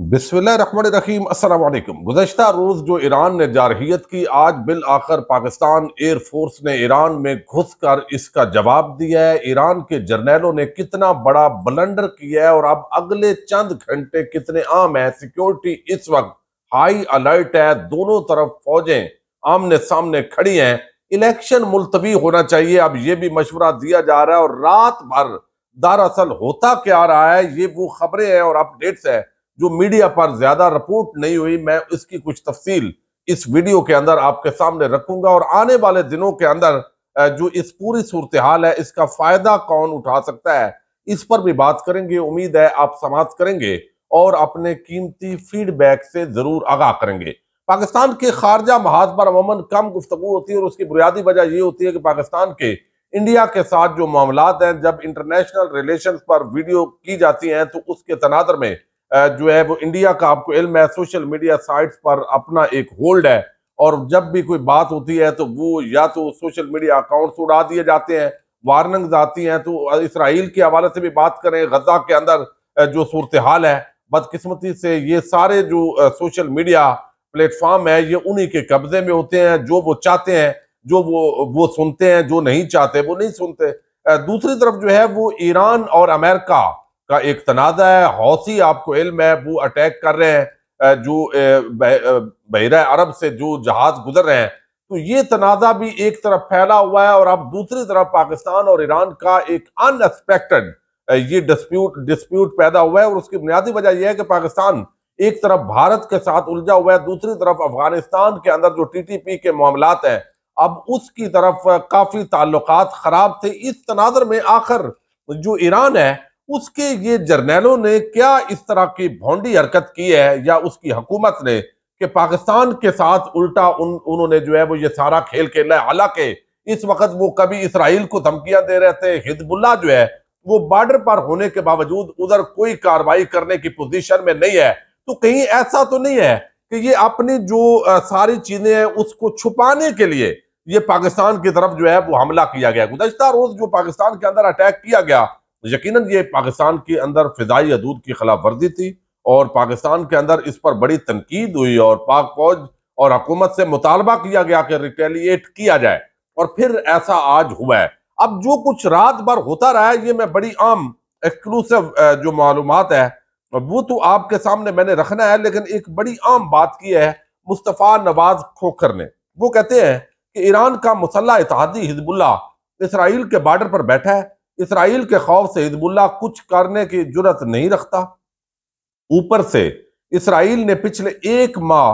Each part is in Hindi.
बिस्मिल्लाम असलम गुजशत रोज़ जो ईरान ने जारहीत की आज बिल आखिर पाकिस्तान एयरफोर्स ने ईरान में घुस कर इसका जवाब दिया है ईरान के जर्नैलों ने कितना बड़ा बलंडर किया है और अब अगले चंद घंटे कितने आम है सिक्योरिटी इस वक्त हाई अलर्ट है दोनों तरफ फौजें आमने सामने खड़ी हैं इलेक्शन मुलतवी होना चाहिए अब ये भी मशवरा दिया जा रहा है और रात भर दरअसल होता क्या रहा है ये वो खबरें हैं और अपडेट्स हैं जो मीडिया पर ज्यादा रिपोर्ट नहीं हुई मैं इसकी कुछ तफसील इस वीडियो के अंदर आपके सामने रखूंगा और आने वाले दिनों के अंदर जो इस पूरी सूरत हाल है इसका फायदा कौन उठा सकता है इस पर भी बात करेंगे उम्मीद है आप समाप्त करेंगे और अपने कीमती फीडबैक से जरूर आगाह करेंगे पाकिस्तान के खारजा महाज पर अमूमन कम गुफ्तु होती है और उसकी बुनियादी वजह यह होती है कि पाकिस्तान के इंडिया के साथ जो मामला हैं जब इंटरनेशनल रिलेशन पर वीडियो की जाती हैं तो उसके तनादर में जो है वो इंडिया का आपको इल्म है सोशल मीडिया साइट्स पर अपना एक होल्ड है और जब भी कोई बात होती है तो वो या तो सोशल मीडिया अकाउंट्स उड़ा दिए जाते हैं वार्निंग आती हैं तो इसराइल के हवाले से भी बात करें गजा के अंदर जो सूरत हाल है बदकिस्मती से ये सारे जो सोशल मीडिया प्लेटफॉर्म है ये उन्हीं के कब्जे में होते हैं जो वो चाहते हैं जो वो वो सुनते हैं जो नहीं चाहते वो नहीं सुनते दूसरी तरफ जो है वो ईरान और अमेरिका का एक तनाजा है हौसी आपको इल्म है वो अटैक कर रहे हैं जो बहरा अरब से जो जहाज गुजर रहे हैं तो ये तनाजा भी एक तरफ फैला हुआ है और अब दूसरी तरफ पाकिस्तान और ईरान का एक अनएक्सपेक्टेड ये डिस्प्यूट डिस्प्यूट पैदा हुआ है और उसकी बुनियादी वजह यह है कि पाकिस्तान एक तरफ भारत के साथ उलझा हुआ है दूसरी तरफ अफगानिस्तान के अंदर जो टीटीपी के मामला हैं अब उसकी तरफ काफी ताल्लुकात खराब थे इस तनाजर में आखिर जो ईरान है उसके ये जर्नैलों ने क्या इस तरह की भोंडी हरकत की है या उसकी हकूमत ने कि पाकिस्तान के साथ उल्टा उन उन्होंने जो है वो ये सारा खेल खेला है हालांकि इस वक्त वो कभी इसराइल को धमकियां दे रहे थे हिजबुल्ला जो है वो बॉर्डर पर होने के बावजूद उधर कोई कार्रवाई करने की पोजीशन में नहीं है तो कहीं ऐसा तो नहीं है कि ये अपनी जो सारी चीजें हैं उसको छुपाने के लिए ये पाकिस्तान की तरफ जो है वो हमला किया गया गुजशत रोज जो पाकिस्तान के अंदर अटैक किया गया यकीनन ये पाकिस्तान के अंदर फ़िज़ाई हदूद की खिलाफ वर्जी थी और पाकिस्तान के अंदर इस पर बड़ी तनकीद हुई और पाक फौज और हकूमत से मुतालबा किया गया कि रिटेलिएट किया जाए और फिर ऐसा आज हुआ है अब जो कुछ रात भर होता रहा है ये मैं बड़ी आम एक्सक्लूसिव जो मालूम है वो तो आपके सामने मैंने रखना है लेकिन एक बड़ी आम बात की है मुस्तफ़ा नवाज खोखर ने वो कहते हैं कि ईरान का मुसल्ला इतिहादी हिजबुल्ला इसराइल के बॉर्डर पर बैठा है इसराइल के खौफ से हिजबुल्ला कुछ करने की जरूरत नहीं रखता ऊपर से इसराइल ने पिछले एक माह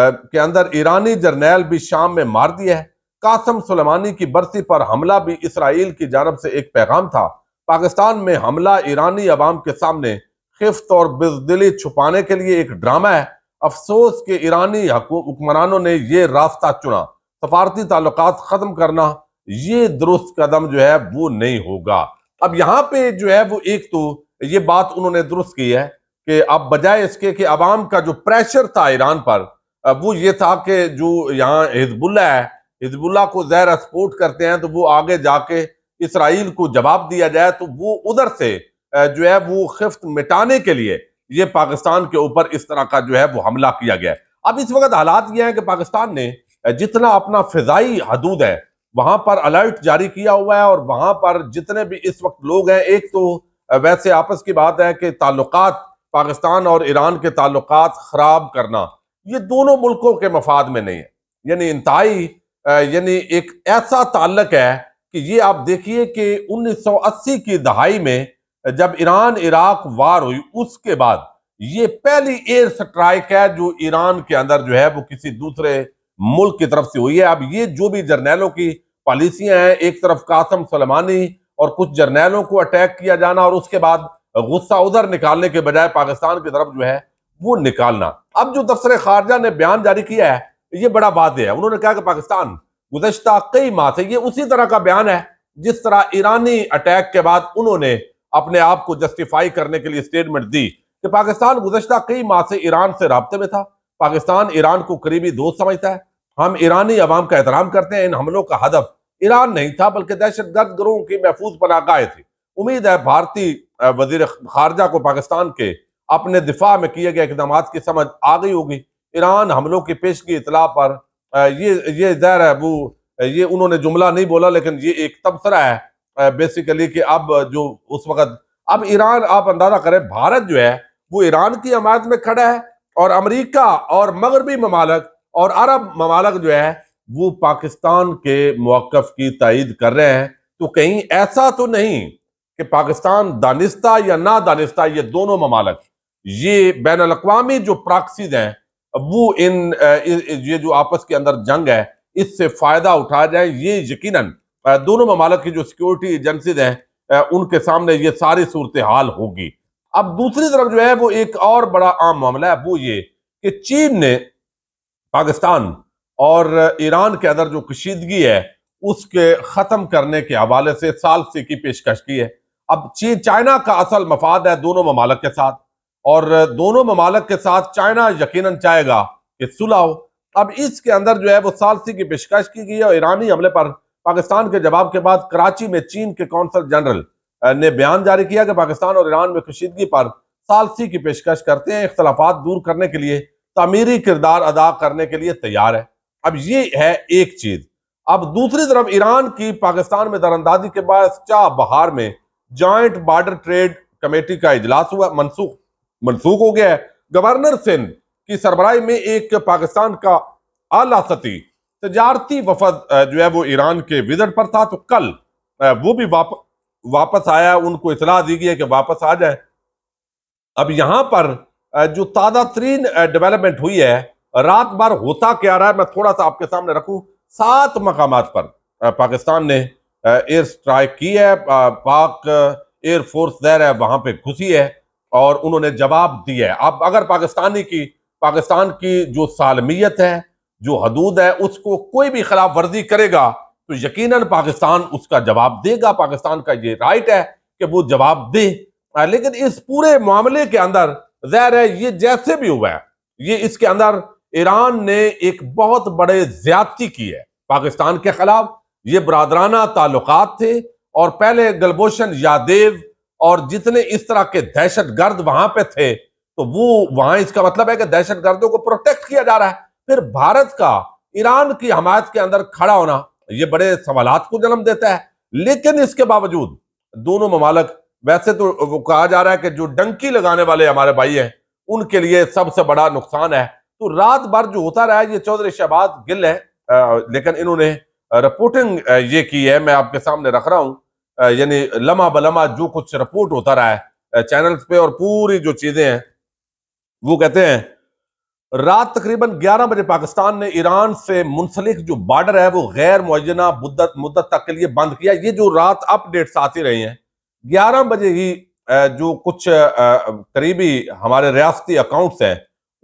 के अंदर ईरानी जर्नैल भी शाम में मार दिया है कासम सुलेमानी की बरसी पर हमला भी इसराइल की जानब से एक पैगाम था पाकिस्तान में हमला ईरानी अवाम के सामने खिफ्त और बिजदिली छुपाने के लिए एक ड्रामा है अफसोस के ईरानी हुक्मरानों ने यह रास्ता चुना सफारती ताल्लुक ख़त्म करना ये दुरुस्त कदम जो है वो नहीं होगा अब यहां पे जो है वो एक तो ये बात उन्होंने दुरुस्त की है कि अब बजाय इसके कि आवाम का जो प्रेशर था ईरान पर वो ये था कि जो यहाँ हिजबुल्ला है हिजबुल्ला को जहर सपोर्ट करते हैं तो वो आगे जाके इसराइल को जवाब दिया जाए तो वो उधर से जो है वो खिफ्त मिटाने के लिए ये पाकिस्तान के ऊपर इस तरह का जो है वो हमला किया गया अब इस वक्त हालात ये हैं कि पाकिस्तान ने जितना अपना फिजाई हदूद है वहां पर अलर्ट जारी किया हुआ है और वहां पर जितने भी इस वक्त लोग हैं एक तो वैसे आपस की बात है कि ताल्लुक पाकिस्तान और ईरान के ताल्लुक खराब करना ये दोनों मुल्कों के मफाद में नहीं है यानी इंतहाई यानी एक ऐसा ताल्लक है कि ये आप देखिए कि 1980 की दहाई में जब ईरान इराक वार हुई उसके बाद ये पहली एयर स्ट्राइक है जो ईरान के अंदर जो है वो किसी दूसरे मुल्क की तरफ से हुई है अब ये जो भी जर्नैलों की पॉलिसियां हैं एक तरफ कासम सलमानी और कुछ जर्नैलों को अटैक किया जाना और उसके बाद गुस्सा उधर निकालने के बजाय पाकिस्तान की तरफ जो है वो निकालना अब जो दफ्तर खारजा ने बयान जारी किया है ये बड़ा वाद है उन्होंने कहा कि पाकिस्तान गुजशत कई माह से ये उसी तरह का बयान है जिस तरह ईरानी अटैक के बाद उन्होंने अपने आप को जस्टिफाई करने के लिए स्टेटमेंट दी कि पाकिस्तान गुजशत कई माह से ईरान से रबते में था पाकिस्तान ईरान को करीबी दोस्त समझता है हम ईरानी अवाम का एहतराम करते हैं इन हमलों का हदफ ईरान नहीं था बल्कि दहशत गर्द ग्रोह की महफूज गए थी उम्मीद है भारतीय वजीर खारजा को पाकिस्तान के अपने दिफा में किए गए इकदाम की समझ आ गई होगी ईरान हमलों की पेश की इतला पर ये ये जहर है वो ये उन्होंने जुमला नहीं बोला लेकिन ये एक तबसरा है बेसिकली कि अब जो उस वक्त अब ईरान आप अंदाजा करें भारत जो है वो ईरान की हमायत में खड़ा है और अमरीका और मगरबी ममालक और अरब ममालक जो है वो पाकिस्तान के मौकफ़ की तइद कर रहे हैं तो कहीं ऐसा तो नहीं कि पाकिस्तान दानिस्ता या ना दानिस्ता ये दोनों ममालक ये बैन अवी जो प्राक्सीज हैं वो इन ये जो आपस के अंदर जंग है इससे फ़ायदा उठाया जाए ये यकीन दोनों ममालक की जो सिक्योरिटी एजेंसीज हैं उनके सामने ये सारी सूरत हाल होगी अब दूसरी तरफ जो है वो एक और बड़ा आम मामला है वो ये कि चीन ने पाकिस्तान और ईरान के अंदर जो कशीदगी है उसके ख़त्म करने के हवाले से सालसी की पेशकश की है अब चीन चाइना का असल मफाद है दोनों ममालक के साथ और दोनों ममालक के साथ चाइना यकीनन चाहेगा कि सुलह हो अब इसके अंदर जो है वो सालसी की पेशकश की गई है और ईरानी हमले पर पाकिस्तान के जवाब के बाद कराची में चीन के कौंसल जनरल ने बयान जारी किया कि पाकिस्तान और ईरान में कशीदगी पर सालसी की पेशकश करते हैं इख्तलाफा दूर करने के लिए तमीरी किरदार अदा करने के लिए तैयार है अब ये है एक चीज अब दूसरी तरफ ईरान की पाकिस्तान में दरअंदाजी के बाद चाह बहार में जॉइंट बॉर्डर ट्रेड कमेटी का इजलास हुआ मनसूख मनसूख हो गया है गवर्नर सिंध की सरबराही में एक पाकिस्तान का आला सती तजारती वफद जो है वो ईरान के विजट पर था तो कल वो भी वापस वापस आया उनको इतला दी गई है कि वापस आ जाए अब यहाँ पर जो ताज़ा तरीन डेवलपमेंट हुई है रात भर होता क्या रहा है मैं थोड़ा सा आपके सामने रखू सात मकाम पर पाकिस्तान ने एयर स्ट्राइक की है पाक एयरफोर्स जहर है वहां पर घुसी है और उन्होंने जवाब दिया है अब अगर पाकिस्तानी की पाकिस्तान की जो सालमियत है जो हदूद है उसको कोई भी खिलाफ वर्जी करेगा तो यकीनन पाकिस्तान उसका जवाब देगा पाकिस्तान का ये राइट है कि वो जवाब दे लेकिन इस पूरे मामले के अंदर जहर है ये जैसे भी हुआ है ये इसके अंदर ईरान ने एक बहुत बड़े ज्यादती की है पाकिस्तान के खिलाफ ये बरदराना ताल्लुक थे और पहले गलबोशन यादेव और जितने इस तरह के दहशत गर्द वहां पर थे तो वो वहां इसका मतलब है कि दहशत गर्दों को प्रोटेक्ट किया जा रहा है फिर भारत का ईरान की हमायत के अंदर खड़ा होना ये बड़े सवाल को जन्म देता है लेकिन इसके बावजूद दोनों ममालक वैसे तो वो कहा जा रहा है कि जो डंकी लगाने वाले हमारे भाई हैं उनके लिए सबसे बड़ा नुकसान है तो रात भर जो होता रहा है ये चौधरी शहबाज गिल है लेकिन इन्होंने रिपोर्टिंग ये की है मैं आपके सामने रख रहा हूँ यानी लम्हा बलमा जो कुछ रिपोर्ट होता रहा है चैनल्स पे और पूरी जो चीजें हैं वो कहते हैं रात तकरीबन 11 बजे पाकिस्तान ने ईरान से मुंसलिक जो बॉर्डर है वो गैर मुजना मुद्दत मुद्दत तक के लिए बंद किया ये जो रात अपडेट्स आती रही हैं 11 बजे ही जो कुछ करीबी हमारे रियाती अकाउंट्स हैं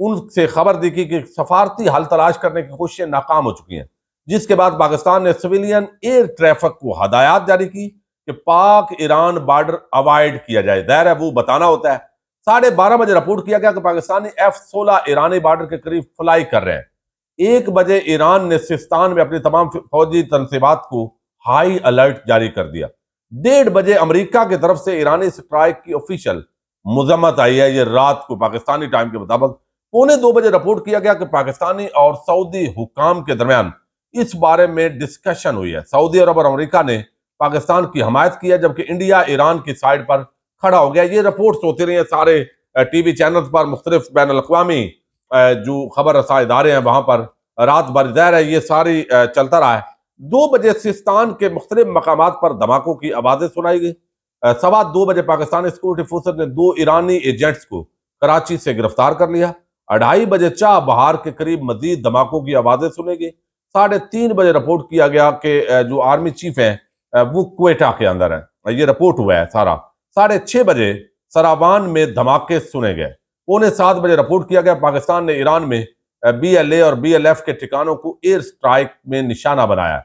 उनसे खबर दी कि, कि सफारती हल तलाश करने की कोशिशें नाकाम हो चुकी हैं जिसके बाद पाकिस्तान ने सिविलियन एयर ट्रैफिक को हदायत जारी की कि पाक ईरान बार्डर अवॉइड किया जाए दायर है वो बताना होता है साढ़े बारह बजे रिपोर्ट किया गया कि पाकिस्तानी एफ सोलह ईरानी बॉर्डर के करीब फ्लाई कर रहे हैं एक बजे ईरान ने सिस्तान में अपनी तमाम फौजी तनसीबात को हाई अलर्ट जारी कर दिया डेढ़ बजे अमरीका की तरफ से ईरानी स्ट्राइक की ऑफिशियल मजम्मत आई है ये रात को पाकिस्तानी टाइम के मुताबिक पौने दो बजे रिपोर्ट किया गया कि पाकिस्तानी और सऊदी हुकाम के दरमियान इस बारे में डिस्कशन हुई है सऊदी अरब और अमेरिका ने पाकिस्तान की हमायत की है जबकि इंडिया ईरान की साइड पर खड़ा हो गया ये रिपोर्ट्स होती रही हैं सारे टीवी चैनल पर मुख्तलिफ बैन अवी जो खबर रसा इदारे हैं वहाँ पर रात भर जहर है ये सारी चलता रहा है दो बजे सिस्तान के मुख्तलिफ मकाम पर धमाकों की आवाज़ें सुनाई गई सवा दो बजे पाकिस्तानी सिक्योरिटी फोर्सेज ने दो ईरानी एजेंट्स को कराची से गिरफ्तार कर लिया अढ़ाई बजे चाह बहार के करीब मजीद धमाकों की आवाज़ें सुनी गई साढ़े तीन बजे रिपोर्ट किया गया कि जो आर्मी चीफ हैं वो क्वेटा के अंदर है ये रिपोर्ट हुआ है सारा साढ़े छह बजे सरावान में धमाके सुने गए पौने सात बजे रिपोर्ट किया गया पाकिस्तान ने ईरान में बीएलए और बीएलएफ के ठिकानों को एयर स्ट्राइक में निशाना बनाया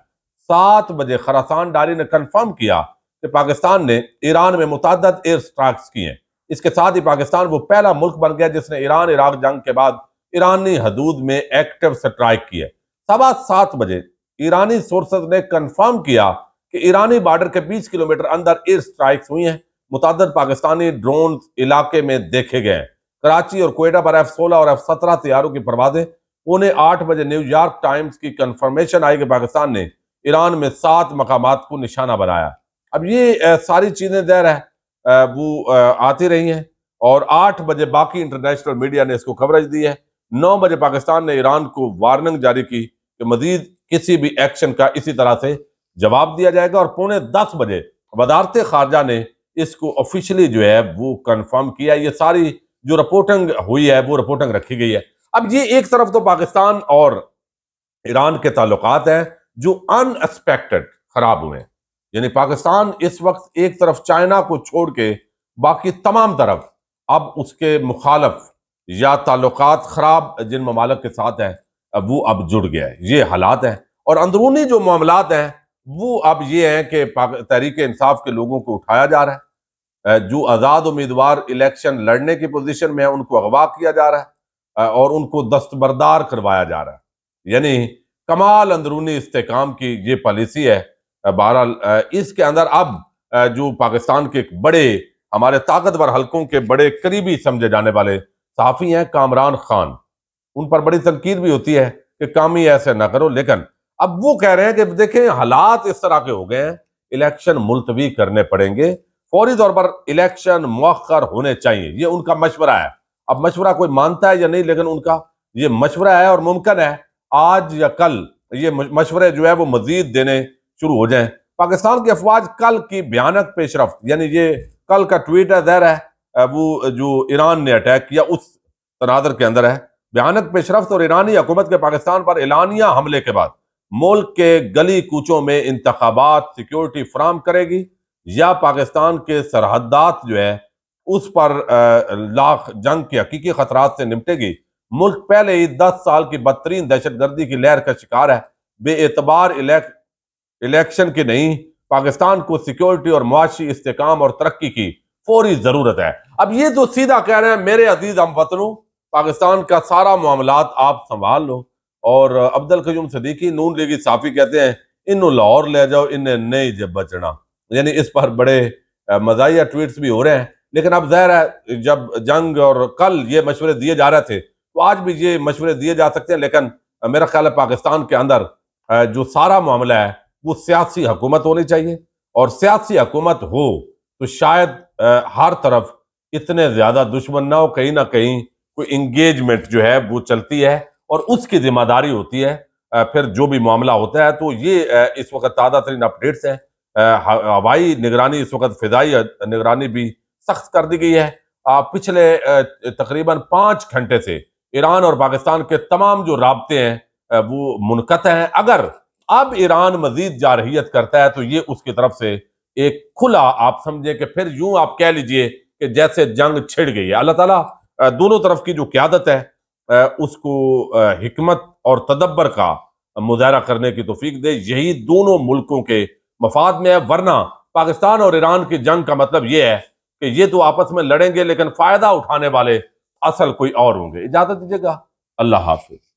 सात बजे खरासान डारी ने कंफर्म किया कि पाकिस्तान ने ईरान में मुतद एयर स्ट्राइक किए इसके साथ ही पाकिस्तान वो पहला मुल्क बन गया जिसने ईरान इराक जंग के बाद ईरानी हदूद में एक्टिव स्ट्राइक किए सवा सात बजे ईरानी सोर्सेज ने कंफर्म किया कि ईरानी बॉर्डर के 20 किलोमीटर अंदर एयर स्ट्राइक्स हुई हैं मुतद पाकिस्तानी ड्रोन इलाके में देखे गए कराची और कोयटा पर एफ सोलह और एफ सत्रह तैयारों की परवाजें उन्हें आठ बजे न्यूयॉर्क टाइम्स की कंफर्मेशन आई कि पाकिस्तान ने ईरान में सात मकाम को निशाना बनाया अब ये सारी चीज़ें जहर है वो आती रही हैं और आठ बजे बाकी इंटरनेशनल मीडिया ने इसको कवरेज दी है नौ बजे पाकिस्तान ने ईरान को वार्निंग जारी की कि मजीद किसी भी एक्शन का इसी तरह से जवाब दिया जाएगा और पौने दस बजे वदारत खारजा ने इसको ऑफिशियली जो है वो कन्फर्म किया ये सारी जो रिपोर्टिंग हुई है वो रिपोर्टिंग रखी गई है अब ये एक तरफ तो पाकिस्तान और ईरान के ताल्लुक हैं जो अनएक्सपेक्टेड खराब हुए हैं यानी पाकिस्तान इस वक्त एक तरफ चाइना को छोड़ के बाकी तमाम तरफ अब उसके मुखालफ या ताल्लुक खराब जिन ममालक के साथ हैं वो अब जुड़ गया है ये हालात हैं और अंदरूनी जो मामला हैं वो अब ये हैं कि तहरीक इंसाफ के लोगों को उठाया जा रहा है जो आज़ाद उम्मीदवार इलेक्शन लड़ने की पोजीशन में है उनको अगवा किया जा रहा है और उनको दस्तबरदार करवाया जा रहा है यानी कमाल अंदरूनी इस्तेकाम की ये पॉलिसी है बहरहाल इसके अंदर अब जो पाकिस्तान के बड़े हमारे ताकतवर हलकों के बड़े करीबी समझे जाने वाले साफ़ी हैं कामरान खान उन पर बड़ी तनकीद भी होती है कि काम ही ऐसे ना करो लेकिन अब वो कह रहे हैं कि देखें हालात इस तरह के हो गए हैं इलेक्शन मुलतवी करने पड़ेंगे फौरी तौर पर इलेक्शन मौखर होने चाहिए ये उनका मशवरा है अब मशवरा कोई मानता है या नहीं लेकिन उनका ये मशवरा है और मुमकिन है आज या कल ये मशवरे जो है वो मजीद देने शुरू हो जाए पाकिस्तान की अफवाज कल की भयानक पेशरफ यानी ये कल का ट्वीट है जहर है वो जो ईरान ने अटैक किया उस तनादर के अंदर है भयानक पेशरफ और ईरानी हुकूमत के पाकिस्तान पर एलानिया हमले के बाद मुल्क के गली कूचों में इंतबात सिक्योरिटी फ्राहम करेगी या पाकिस्तान के सरहदात जो है उस पर लाख जंग के हकीकी खतरा से निपटेगी मुल्क पहले ही दस साल की बदतरीन दहशत गर्दी की लहर का शिकार है बेअबार इलेक्शन के नहीं पाकिस्तान को सिक्योरिटी और मुआशी इस्तेकाम और तरक्की की फौरी जरूरत है अब ये जो सीधा कह रहे हैं मेरे अजीज हम वतनों पाकिस्तान का सारा मामला आप संभाल लो और अब्दुल कजूम सदीकी नून लेगी साफी कहते हैं इन लाहौर ले जाओ इन्हें नहीं जब बचना यानी इस पर बड़े मजाया ट्वीट्स भी हो रहे हैं लेकिन अब जहर है जब जंग और कल ये मशवरे दिए जा रहे थे तो आज भी ये मशवरे दिए जा सकते हैं लेकिन मेरा ख्याल है पाकिस्तान के अंदर जो सारा मामला है वो सियासी हकूमत होनी चाहिए और सियासी हकूमत हो तो शायद हर तरफ इतने ज़्यादा दुश्मन ना हो कहीं ना कहीं कोई इंगेजमेंट जो है वो चलती है और उसकी जिम्मेदारी होती है फिर जो भी मामला होता है तो ये इस वक्त ताज़ा तरीन अपडेट्स हैं हवाई निगरानी इस वक्त फिजाई निगरानी भी सख्त कर दी गई है पिछले तकरीबन पाँच घंटे से ईरान और पाकिस्तान के तमाम जो रबते हैं वो मुनकत हैं अगर अब ईरान मजीद जारहीत करता है तो ये उसकी तरफ से एक खुला आप समझें कि फिर यूं आप कह लीजिए कि जैसे जंग छिड़ गई है अल्लाह ताला दोनों तरफ की जो क्यादत है उसको हिकमत और तदब्बर का मुजाहरा करने की तोफीक दे यही दोनों मुल्कों के मफाद में है वरना पाकिस्तान और ईरान की जंग का मतलब ये है कि ये तो आपस में लड़ेंगे लेकिन फायदा उठाने वाले असल कोई और होंगे इजाजत दीजिएगा अल्लाह हाफिज